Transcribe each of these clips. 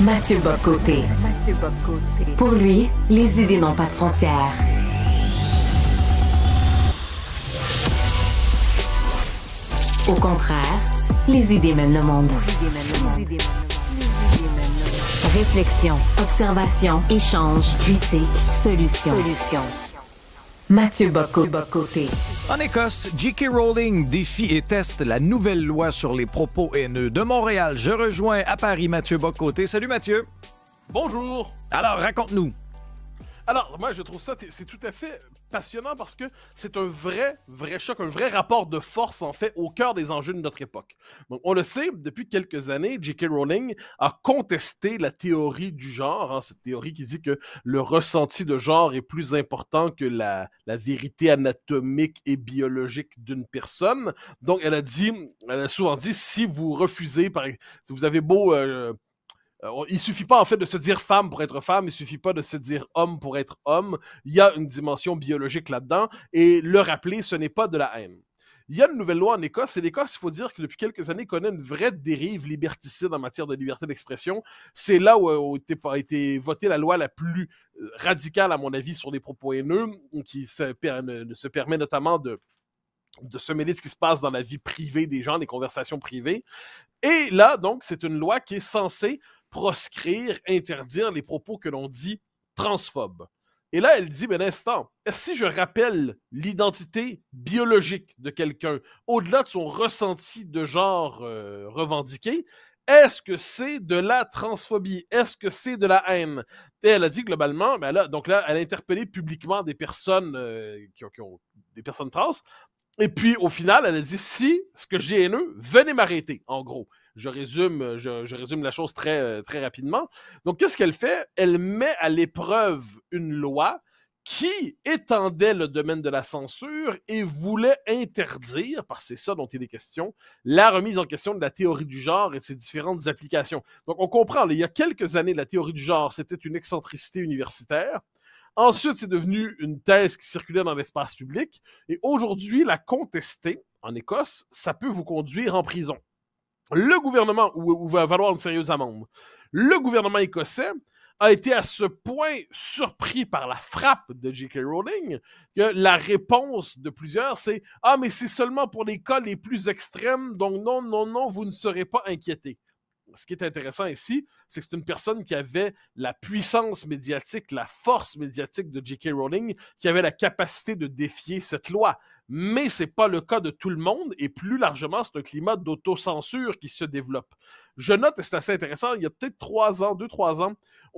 Mathieu Bocoté. Pour lui, les idées n'ont pas de frontières. Au contraire, les idées mènent le monde. Réflexion, observation, échange, critique, solution. solution. Mathieu Bocoté. En Écosse, J.K. Rowling défie et teste la nouvelle loi sur les propos haineux. De Montréal, je rejoins à Paris Mathieu Bocoté. Salut Mathieu. Bonjour. Alors, raconte-nous. Alors, moi, je trouve ça, c'est tout à fait passionnant parce que c'est un vrai, vrai choc, un vrai rapport de force, en fait, au cœur des enjeux de notre époque. Donc, on le sait, depuis quelques années, J.K. Rowling a contesté la théorie du genre, hein, cette théorie qui dit que le ressenti de genre est plus important que la, vérité anatomique et biologique d'une personne. Donc, elle a dit, elle a souvent dit, si vous refusez, par, si vous avez beau... Euh, euh, il suffit pas en fait de se dire femme pour être femme, il suffit pas de se dire homme pour être homme. Il y a une dimension biologique là-dedans et le rappeler, ce n'est pas de la haine. Il y a une nouvelle loi en Écosse et l'Écosse, il faut dire que depuis quelques années, connaît une vraie dérive liberticide en matière de liberté d'expression. C'est là où a été, votée la loi la plus euh, radicale, à mon avis, sur les propos haineux, qui se, permet notamment de, de se mêler de ce qui se passe dans la vie privée des gens, des conversations privées. Et là, donc, c'est une loi qui est censée proscrire, interdire les propos que l'on dit transphobes. Et là, elle dit, ben instant, si je rappelle l'identité biologique de quelqu'un, au-delà de son ressenti de genre euh, revendiqué, est-ce que c'est de la transphobie? Est-ce que c'est de la haine? Et elle a dit globalement, ben là, donc là, elle a interpellé publiquement des personnes euh, qui, ont, des personnes trans et puis, au final, elle a dit si ce que j'ai haineux, venez m'arrêter, en gros. Je résume, je, résume la chose très, euh, très rapidement. Donc, qu'est-ce qu'elle fait? Elle met à l'épreuve une loi qui étendait le domaine de la censure et voulait interdire, parce que c'est ça dont il est question, la remise en question de la théorie du genre et de ses différentes applications. Donc on comprend, il y a quelques années, la théorie du genre, c'était une excentricité universitaire. Ensuite, c'est devenu une thèse qui circulait dans l'espace public. Et aujourd'hui, la contester en Écosse, ça peut vous conduire en prison. Le gouvernement, ou va valoir une sérieuse amende, le gouvernement écossais a été à ce point surpris par la frappe de J.K. Rowling que la réponse de plusieurs, c'est Ah, mais c'est seulement pour les cas les plus extrêmes, donc non, non, non, vous ne serez pas inquiétés ce qui est intéressant ici, c'est que c'est une personne qui avait la puissance médiatique, la force médiatique de J.K. Rowling, qui avait la capacité de défier cette loi. Mais ce n'est pas le cas de tout le monde et plus largement, c'est un climat d'autocensure qui se développe je note, et c'est assez intéressant, il y a peut-être trois ans, deux, trois ans,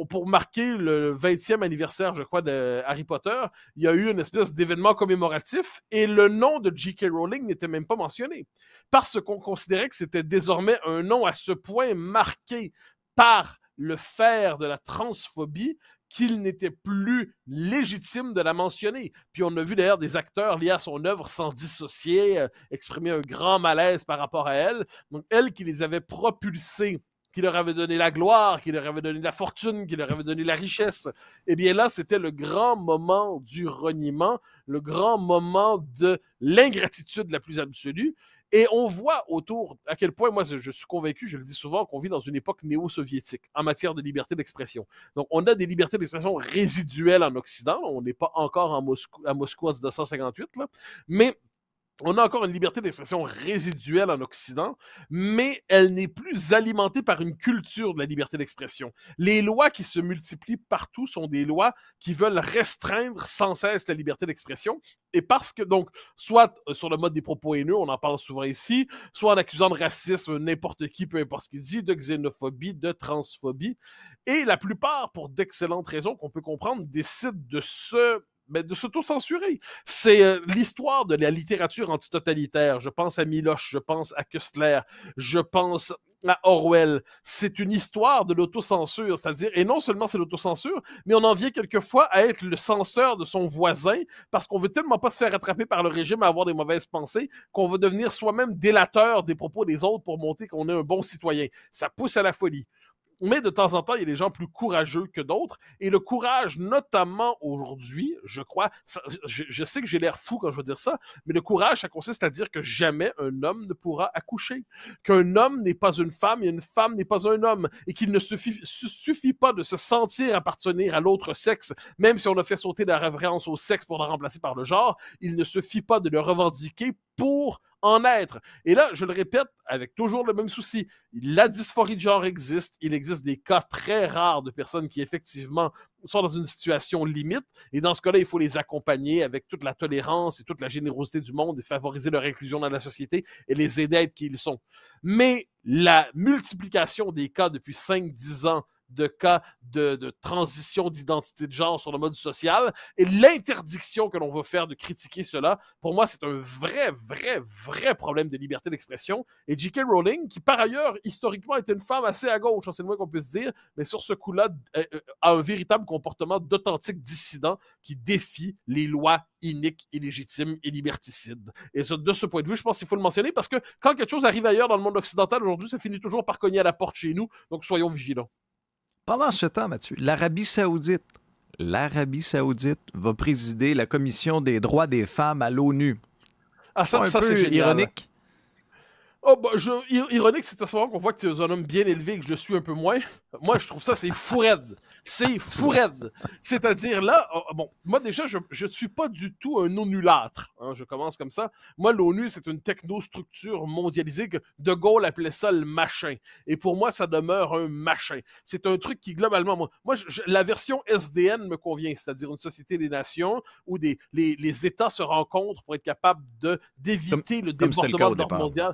pour marquer le 20e anniversaire, je crois, de Harry Potter, il y a eu une espèce d'événement commémoratif et le nom de J.K. Rowling n'était même pas mentionné parce qu'on considérait que c'était désormais un nom à ce point marqué par le faire de la transphobie qu'il n'était plus légitime de la mentionner. Puis on a vu d'ailleurs des acteurs liés à son œuvre s'en dissocier, euh, exprimer un grand malaise par rapport à elle. Donc elle qui les avait propulsés qui leur avait donné la gloire, qui leur avait donné la fortune, qui leur avait donné la richesse. Eh bien là, c'était le grand moment du reniement, le grand moment de l'ingratitude la plus absolue. Et on voit autour à quel point, moi, je suis convaincu, je le dis souvent, qu'on vit dans une époque néo-soviétique en matière de liberté d'expression. Donc, on a des libertés d'expression résiduelles en Occident. On n'est pas encore à Moscou en 1958, là. mais on a encore une liberté d'expression résiduelle en Occident, mais elle n'est plus alimentée par une culture de la liberté d'expression. Les lois qui se multiplient partout sont des lois qui veulent restreindre sans cesse la liberté d'expression. Et parce que, donc, soit euh, sur le mode des propos haineux, on en parle souvent ici, soit en accusant de racisme n'importe qui, peu importe ce qu'il dit, de xénophobie, de transphobie. Et la plupart, pour d'excellentes raisons qu'on peut comprendre, décident de se mais de s'auto-censurer. C'est euh, l'histoire de la littérature antitotalitaire. Je pense à Miloche, je pense à Kustler, je pense à Orwell. C'est une histoire de l'autocensure, c'est-à-dire, et non seulement c'est l'autocensure, mais on en vient quelquefois à être le censeur de son voisin parce qu'on veut tellement pas se faire attraper par le régime à avoir des mauvaises pensées qu'on veut devenir soi-même délateur des propos des autres pour montrer qu'on est un bon citoyen. Ça pousse à la folie. Mais de temps en temps, il y a des gens plus courageux que d'autres. Et le courage, notamment aujourd'hui, je crois, je, sais que j'ai l'air fou quand je veux dire ça, mais le courage, ça consiste à dire que jamais un homme ne pourra accoucher, qu'un homme n'est pas une femme et une femme n'est pas un homme, et qu'il ne suffit, suffit pas de se sentir appartenir à l'autre sexe, même si on a fait sauter la référence au sexe pour la remplacer par le genre, il ne suffit pas de le revendiquer pour en être. Et là, je le répète avec toujours le même souci, la dysphorie de genre existe, il existe des cas très rares de personnes qui effectivement sont dans une situation limite, et dans ce cas-là, il faut les accompagner avec toute la tolérance et toute la générosité du monde et favoriser leur inclusion dans la société et les aider à être qui ils sont. Mais la multiplication des cas depuis 5-10 ans de cas de, transition d'identité de genre sur le mode social et l'interdiction que l'on veut faire de critiquer cela, pour moi, c'est un vrai, vrai, vrai problème de liberté d'expression. Et J.K. Rowling, qui par ailleurs, historiquement, est une femme assez à gauche, hein, c'est le moins qu'on puisse dire, mais sur ce coup-là, euh, euh, a un véritable comportement d'authentique dissident qui défie les lois iniques, illégitimes et liberticides. Et de ce point de vue, je pense qu'il faut le mentionner parce que quand quelque chose arrive ailleurs dans le monde occidental aujourd'hui, ça finit toujours par cogner à la porte chez nous. Donc soyons vigilants. Pendant ce temps, Mathieu, l'Arabie saoudite, l'Arabie saoudite va présider la Commission des droits des femmes à l'ONU. Ah, ça, ça c'est ironique. Oh, bah, ironique, c'est à ce moment qu'on voit que tu es un homme bien élevé et que je suis un peu moins. Moi, je trouve ça, c'est fou raide. C'est ah, fou raide. C'est-à-dire là, oh, oh, bon, moi déjà, je ne suis pas du tout un onulâtre. Hein. je commence comme ça. Moi, l'ONU, c'est une technostructure mondialisée que De Gaulle appelait ça le machin. Et pour moi, ça demeure un machin. C'est un truc qui, globalement, moi, la version SDN me convient, c'est-à-dire une société des nations où des, les, États se rencontrent pour être capables d'éviter le débordement mondial.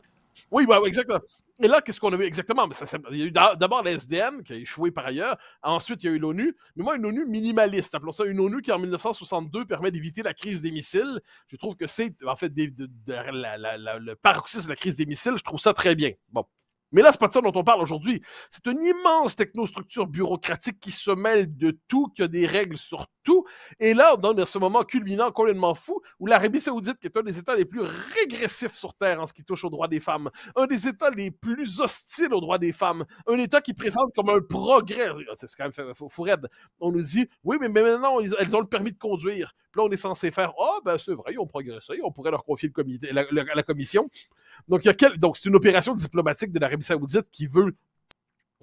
Oui, bah, exactement. Et là, qu'est-ce qu'on a exactement? Ben, il y a eu d'abord la qui a échoué par ailleurs. Ensuite, il y a eu l'ONU. Mais moi, une ONU minimaliste. Appelons ça une ONU qui, en 1962, permet d'éviter la crise des missiles. Je trouve que c'est, en fait, le paroxysme de la crise des missiles. Je trouve ça très bien. Bon. Mais là, c'est pas de ça dont on parle aujourd'hui. C'est une immense technostructure bureaucratique qui se mêle de tout, qui a des règles sur tout. Et là, on est ce moment culminant complètement fou où l'Arabie Saoudite, qui est un des États les plus régressifs sur Terre en ce qui touche aux droits des femmes, un des États les plus hostiles aux droits des femmes, un État qui présente comme un progrès, ah, c'est quand même fou, On nous dit, oui, mais, maintenant, elles ont le permis de conduire. Puis là, on est censé faire, ah, oh, ben c'est vrai, ils ont progressé, on pourrait leur confier le comité, la, commission. Donc, donc c'est une opération diplomatique de l'Arabie Saoudite qui veut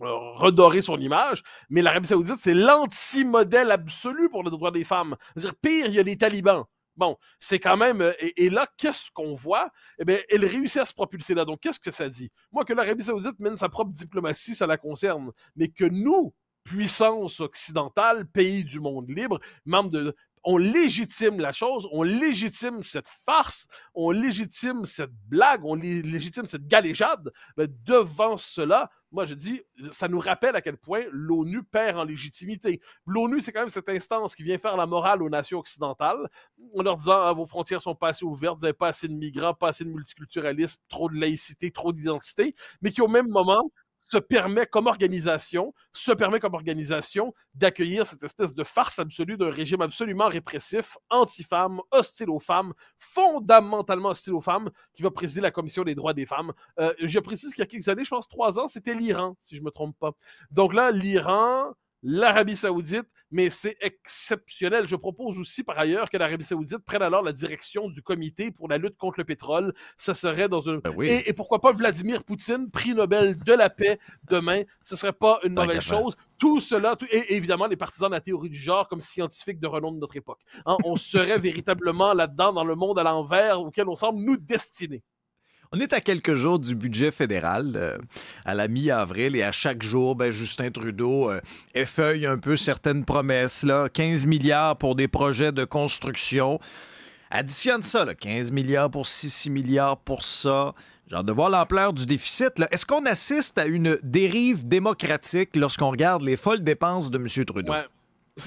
euh, redorer son image, mais l'Arabie Saoudite, c'est l'anti-modèle absolu pour le droit des femmes. C'est-à-dire, pire, il y a les talibans. Bon, c'est quand même. Euh, et, là, qu'est-ce qu'on voit? Eh bien, elle réussit à se propulser là. Donc, qu'est-ce que ça dit? Moi, que l'Arabie Saoudite mène sa propre diplomatie, ça la concerne. Mais que nous, puissance occidentale, pays du monde libre, membre de, on légitime la chose, on légitime cette farce, on légitime cette blague, on légitime cette galéjade, mais devant cela, moi je dis, ça nous rappelle à quel point l'ONU perd en légitimité. L'ONU, c'est quand même cette instance qui vient faire la morale aux nations occidentales en leur disant ah, vos frontières sont pas assez ouvertes, vous n'avez pas assez de migrants, pas assez de multiculturalisme, trop de laïcité, trop d'identité, mais qui au même moment se permet comme organisation, se permet comme organisation d'accueillir cette espèce de farce absolue d'un régime absolument répressif, anti femmes hostile aux femmes, fondamentalement hostile aux femmes, qui va présider la Commission des droits des femmes. Euh, je précise qu'il y a quelques années, je pense trois ans, c'était l'Iran, si je me trompe pas. Donc là, l'Iran l'Arabie saoudite, mais c'est exceptionnel. Je propose aussi par ailleurs que l'Arabie saoudite prenne alors la direction du comité pour la lutte contre le pétrole. Ce serait dans un... Ben et, pourquoi pas Vladimir Poutine, prix Nobel de la paix demain. Ce serait pas une nouvelle chose. Tout cela, et évidemment les partisans de la théorie du genre comme scientifiques de renom de notre époque. Hein. on serait véritablement là-dedans, dans le monde à l'envers auquel on semble nous destiner. On est à quelques jours du budget fédéral, euh, à la mi-avril, et à chaque jour, ben, Justin Trudeau euh, effeuille un peu certaines promesses. Là. 15 milliards pour des projets de construction. Additionne ça, 15 milliards pour 6, 6 milliards pour ça. Genre de voir l'ampleur du déficit. Est-ce qu'on assiste à une dérive démocratique lorsqu'on regarde les folles dépenses de M. Trudeau? À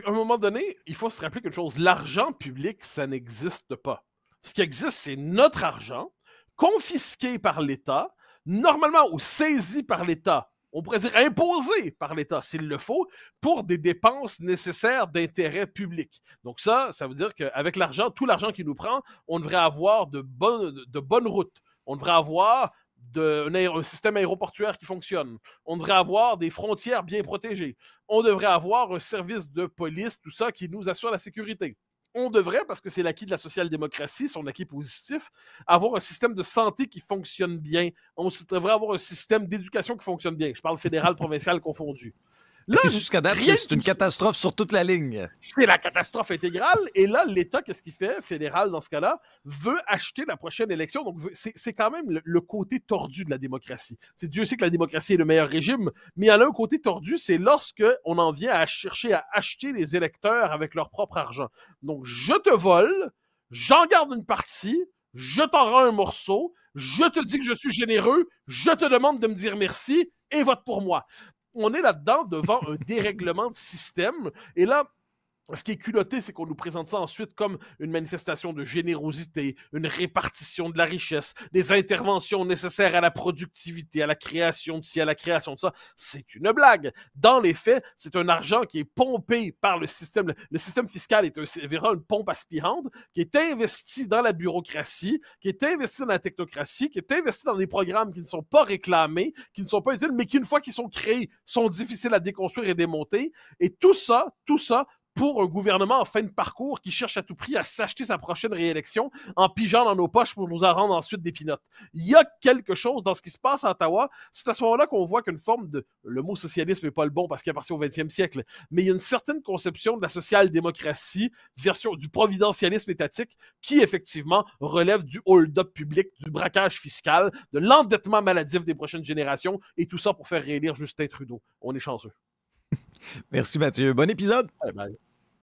un moment donné, il faut se rappeler quelque chose. L'argent public, ça n'existe pas. Ce qui existe, c'est notre argent Confisqué par l'État, normalement ou saisis par l'État, on pourrait dire imposés par l'État s'il le faut, pour des dépenses nécessaires d'intérêt public. Donc ça, ça veut dire qu'avec l'argent, tout l'argent qui nous prend, on devrait avoir de bonnes, routes. On devrait avoir un, système aéroportuaire qui fonctionne. On devrait avoir des frontières bien protégées. On devrait avoir un service de police, tout ça, qui nous assure la sécurité on devrait, parce que c'est l'acquis de la social-démocratie, son acquis positif, avoir un système de santé qui fonctionne bien. On devrait avoir un système d'éducation qui fonctionne bien. Je parle fédéral, provincial confondu. Là, jusqu'à date, c'est une catastrophe sur toute la ligne. C'est la catastrophe intégrale. Et là, l'État, qu'est-ce qu'il fait, fédéral dans ce cas-là, veut acheter la prochaine élection. Donc, c'est quand même le, côté tordu de la démocratie. Dieu sait que la démocratie est le meilleur régime, mais il y a un côté tordu, c'est lorsque on en vient à chercher à acheter les électeurs avec leur propre argent. Donc, je te vole, j'en garde une partie, je t'en rends un morceau, je te dis que je suis généreux, je te demande de me dire merci et vote pour moi on est là-dedans devant un dérèglement de système. Et là, ce qui est culotté, c'est qu'on nous présente ça ensuite comme une manifestation de générosité, une répartition de la richesse, des interventions nécessaires à la productivité, à la création de ci, à la création de ça. C'est une blague. Dans les faits, c'est un argent qui est pompé par le système. Le système fiscal est, un, une pompe aspirante qui est investi dans la bureaucratie, qui est investi dans la technocratie, qui est investi dans des programmes qui ne sont pas réclamés, qui ne sont pas utiles, mais qui, une fois qu'ils sont créés, sont difficiles à déconstruire et démonter. Et tout ça, tout ça pour un gouvernement en fin de parcours qui cherche à tout prix à s'acheter sa prochaine réélection en pigeant dans nos poches pour nous en rendre ensuite des pinottes. Il y a quelque chose dans ce qui se passe à Ottawa. C'est à ce moment-là qu'on voit qu'une forme de... Le mot socialisme n'est pas le bon parce qu'il appartient au 20e siècle, mais il y a une certaine conception de la social-démocratie, version du providentialisme étatique, qui effectivement relève du hold-up public, du braquage fiscal, de l'endettement maladif des prochaines générations, et tout ça pour faire réélire Justin Trudeau. On est chanceux. Merci Mathieu. Bon épisode.